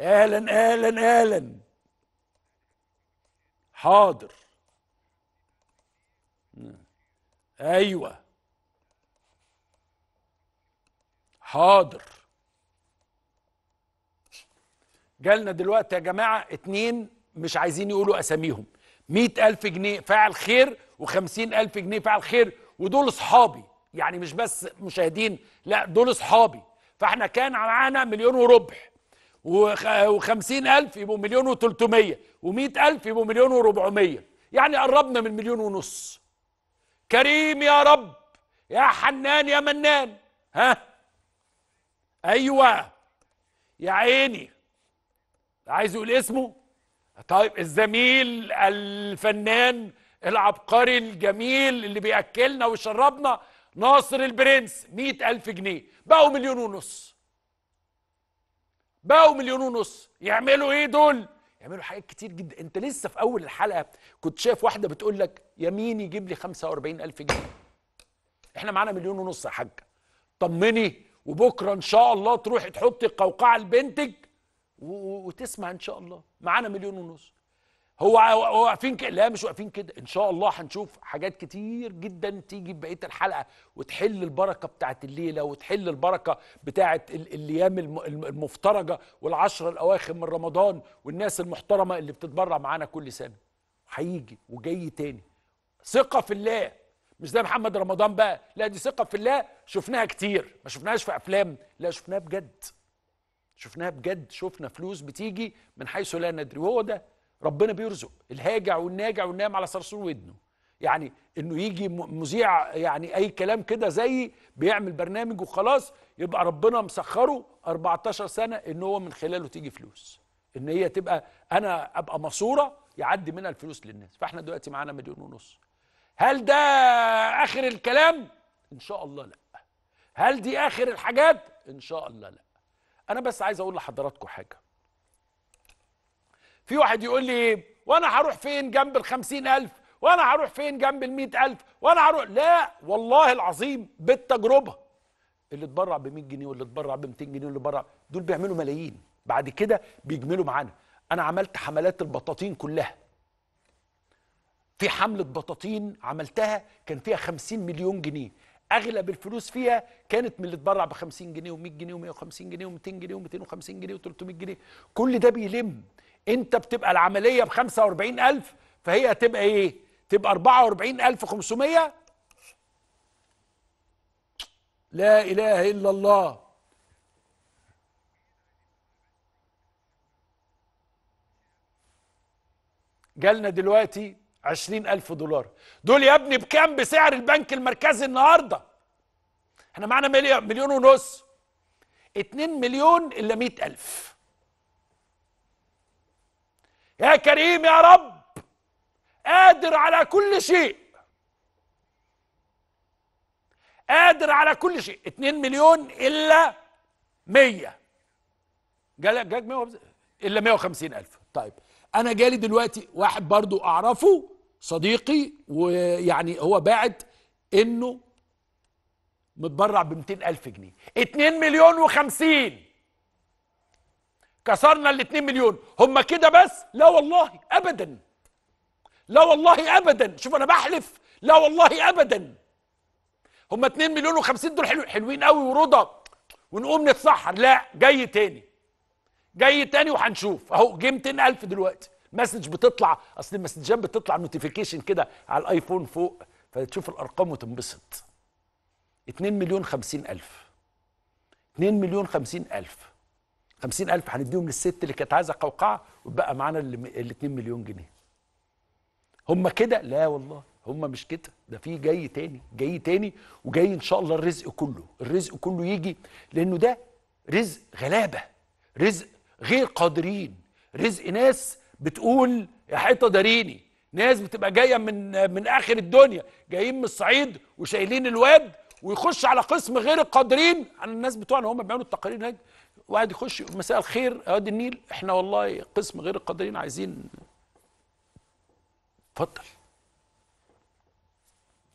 اهلا اهلا اهلا حاضر ايوه حاضر جالنا دلوقتي يا جماعه اتنين مش عايزين يقولوا اساميهم مئة ألف جنيه فاعل خير وخمسين ألف جنيه فاعل خير ودول أصحابي يعني مش بس مشاهدين لا دول أصحابي فاحنا كان معانا مليون وربع و50 ألف يبقوا مليون و300 و100 ألف يبقوا مليون و400 يعني قربنا من مليون ونص كريم يا رب يا حنان يا منان ها أيوة يا عيني عايز يقول اسمه طيب الزميل الفنان العبقري الجميل اللي بياكلنا ويشربنا ناصر البرنس مئة ألف جنيه بقوا مليون ونص بقوا مليون ونص يعملوا ايه دول يعملوا حاجات كتير جدا انت لسه في اول الحلقه كنت شايف واحده بتقول لك يمين يجيب لي 45000 جنيه احنا معانا مليون ونص يا حاجه طمني وبكره ان شاء الله تروحي تحطي قوقعه لبنتك وتسمع ان شاء الله معانا مليون ونص هو واقفين كده لا مش واقفين كده ان شاء الله هنشوف حاجات كتير جدا تيجي في بقيه الحلقه وتحل البركه بتاعه الليله وتحل البركه بتاعه الايام المفترجه والعشر الاواخر من رمضان والناس المحترمه اللي بتتبرع معانا كل سنه هيجي وجاي تاني ثقه في الله مش زي محمد رمضان بقى لا دي ثقه في الله شفناها كتير ما شفناهاش في افلام لا شفناها بجد شفناها بجد شفنا فلوس بتيجي من حيث لا ندري وهو ده ربنا بيرزق الهاجع والناجع والنام على صرصور ودنه يعني انه يجي مذيع يعني اي كلام كده زي بيعمل برنامج وخلاص يبقى ربنا مسخره 14 سنه ان هو من خلاله تيجي فلوس ان هي تبقى انا ابقى ماسوره يعدي منها الفلوس للناس فاحنا دلوقتي معانا مليون ونص هل ده اخر الكلام ان شاء الله لا هل دي اخر الحاجات ان شاء الله لا انا بس عايز اقول لحضراتكم حاجه في واحد يقول لي ايه وانا هروح فين جنب الخمسين ألف وانا هروح فين جنب المئة ألف وانا هروح لا والله العظيم بالتجربة اللي اتبرع ب 100 جنيه واللي اتبرع ب 200 جنيه واللي اتبرع دول بيعملوا ملايين بعد كده بيجملوا معانا انا عملت حملات البطاطين كلها في حملة بطاطين عملتها كان فيها 50 مليون جنيه اغلب الفلوس فيها كانت من اللي اتبرع ب 50 جنيه و100 جنيه و150 جنيه و200 جنيه و250 جنيه و300 جنيه كل ده بيلم انت بتبقى العمليه ب 45000 فهي هتبقى ايه تبقى 44500 لا اله الا الله جالنا دلوقتي 20000 دولار دول يا ابني بكام بسعر البنك المركزي النهاردة احنا معانا مليون, ونص 2 مليون إلا 100000 يا كريم يا رب قادر على كل شيء قادر على كل شيء 2 مليون الا 100 جالك جاك 100 الا 150 الف طيب انا جالي دلوقتي واحد برضو اعرفه صديقي ويعني هو باعت انه متبرع ب 200 الف جنيه 2 مليون و50 كسرنا ال 2 مليون هم كده بس لا والله ابدا لا والله ابدا شوف انا بحلف لا والله ابدا هم 2 مليون و50 دول حلو حلوين قوي ورضا ونقوم نتسحر لا جاي تاني جاي تاني وهنشوف اهو جه 200000 دلوقتي مسج بتطلع اصل المسجات بتطلع نوتيفيكيشن كده على الايفون فوق فتشوف الارقام وتنبسط 2 مليون 50000 2 مليون 50000 خمسين ألف هنديهم للست اللي كانت عايزة قوقعة وبقى معانا ال 2 مليون جنيه هم كده لا والله هم مش كده ده في جاي تاني جاي تاني وجاي ان شاء الله الرزق كله الرزق كله يجي لانه ده رزق غلابه رزق غير قادرين رزق ناس بتقول يا حيطه داريني ناس بتبقى جايه من من اخر الدنيا جايين من الصعيد وشايلين الواد ويخش على قسم غير القادرين على الناس بتوعنا هم بيعملوا التقارير هناك واحد يخش مساء الخير يا واد النيل احنا والله قسم غير القادرين عايزين اتفضل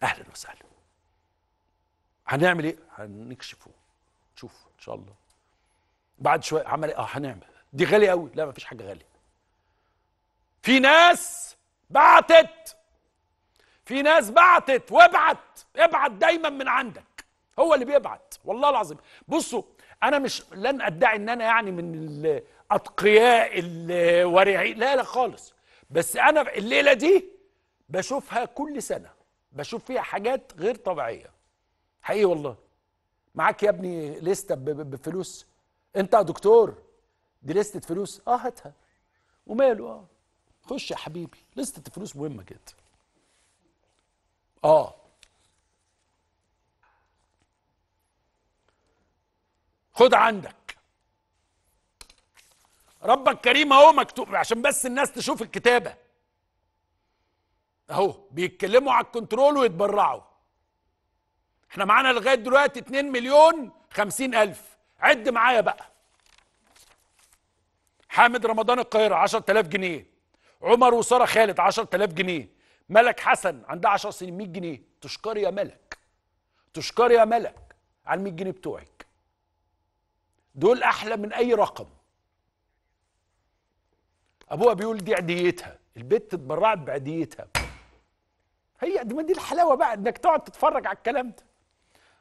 اهلا وسهلا هنعمل ايه هنكشفه شوف ان شاء الله بعد شويه عمل ايه اه هنعمل دي غاليه قوي لا مفيش حاجه غاليه في ناس بعتت في ناس بعتت وابعت ابعت دايما من عندك هو اللي بيبعت والله العظيم بصوا انا مش لن ادعي ان انا يعني من الاتقياء الورعين لا لا خالص بس انا الليله دي بشوفها كل سنه بشوف فيها حاجات غير طبيعيه حقيقي والله معاك يا ابني لسته بفلوس انت يا دكتور دي لسته فلوس اه هاتها وماله اه خش يا حبيبي لسته فلوس مهمه جدا اه خد عندك ربك كريم اهو مكتوب عشان بس الناس تشوف الكتابه اهو بيتكلموا على الكنترول ويتبرعوا احنا معانا لغايه دلوقتي 2 مليون 50 الف عد معايا بقى حامد رمضان القاهره 10000 جنيه عمر وساره خالد 10000 جنيه ملك حسن عندها 10 سنين 100 جنيه تشكر يا ملك تشكر يا ملك على ال 100 جنيه بتوعك دول احلى من اي رقم ابوها بيقول دي عديتها البت اتبرعت بعديتها هي دي ما دي الحلاوه بقى انك تقعد تتفرج على الكلام ده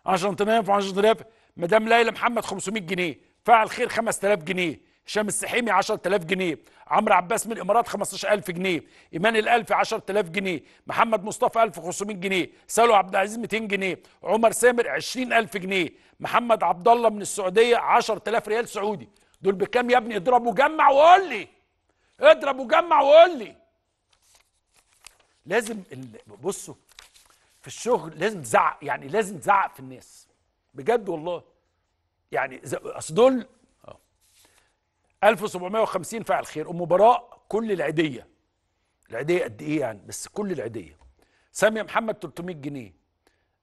عشان تنام و10 طناف مدام ليلى محمد 500 جنيه فاعل خير 5000 جنيه هشام السحيمي 10000 جنيه عمرو عباس من الامارات 15000 جنيه ايمان الالفي 10000 جنيه محمد مصطفى 1500 جنيه سالو عبد العزيز 200 جنيه عمر سامر 20000 جنيه محمد عبد الله من السعوديه 10000 ريال سعودي دول بكام يا ابني اضرب وجمع وقول لي اضرب وجمع وقول لي لازم بصوا في الشغل لازم تزعق يعني لازم تزعق في الناس بجد والله يعني اصل دول 1750 فعل خير ام براء كل العيديه العيديه قد ايه يعني بس كل العيديه ساميه محمد 300 جنيه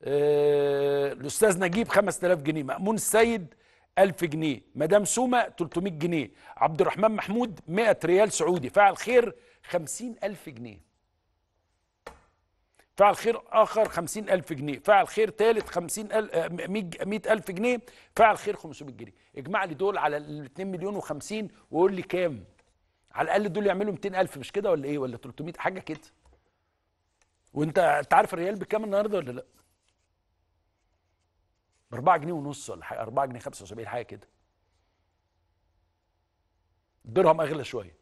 آه الاستاذ نجيب 5000 جنيه مامون السيد 1000 جنيه مدام سومه 300 جنيه عبد الرحمن محمود 100 ريال سعودي فعل خير 50000 جنيه فعل خير آخر 50000 جنيه فعل خير ثالث 50000 100000 جنيه فعل خير 500 جنيه اجمع لي دول على 2 مليون و50 وقول لي كام على الأقل دول يعملوا 200000 مش كده ولا إيه ولا 300 حاجة كده وانت انت عارف الريال بكام النهارده ولا لا؟ ب 4 جنيه ونص ولا حاجه 4 جنيه 75 حاجه كده الدرهم اغلى شويه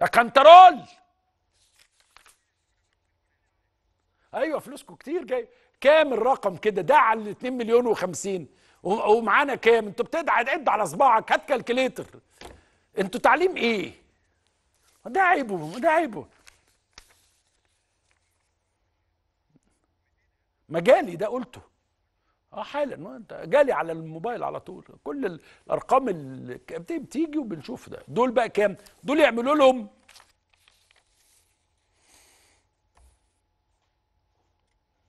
يا كنترول ايوه فلوسكم كتير جاي كام الرقم كده ده على 2 مليون و50 ومعانا كام انتوا بتدعي عد على صباعك هات كالكليتر انتوا تعليم ايه ده عيبه ده عيبه مجالي ده قلته اه حالا جالي على الموبايل على طول كل الارقام اللي بتيجي وبنشوف ده دول بقى كام دول يعملوا لهم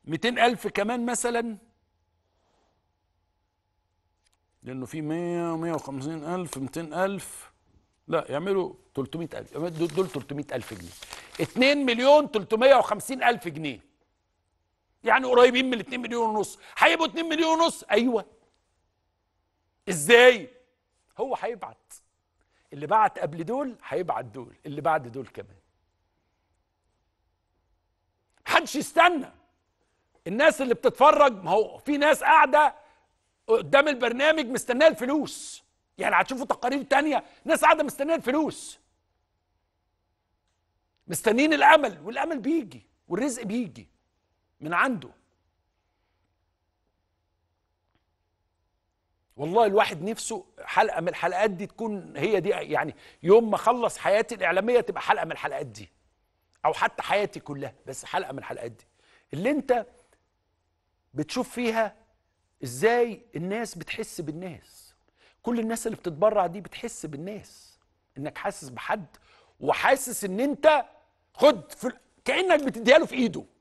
200 ألف كمان مثلا لأنه في 100 150 ألف 200 ألف لا يعملوا 300 ألف دول 300 ألف جنيه 2 مليون 350 ألف جنيه يعني قريبين من 2 مليون ونص هيبقوا 2 مليون ونص أيوه إزاي هو هيبعت اللي بعت قبل دول هيبعت دول اللي بعد دول كمان محدش يستنى الناس اللي بتتفرج ما هو في ناس قاعده قدام البرنامج مستنيه الفلوس يعني هتشوفوا تقارير تانية ناس قاعده مستنيه الفلوس مستنيين الامل والامل بيجي والرزق بيجي من عنده والله الواحد نفسه حلقه من الحلقات دي تكون هي دي يعني يوم ما اخلص حياتي الاعلاميه تبقى حلقه من الحلقات دي او حتى حياتي كلها بس حلقه من الحلقات دي اللي انت بتشوف فيها ازاي الناس بتحس بالناس كل الناس اللي بتتبرع دي بتحس بالناس انك حاسس بحد وحاسس ان انت خد في كانك بتديها له في ايده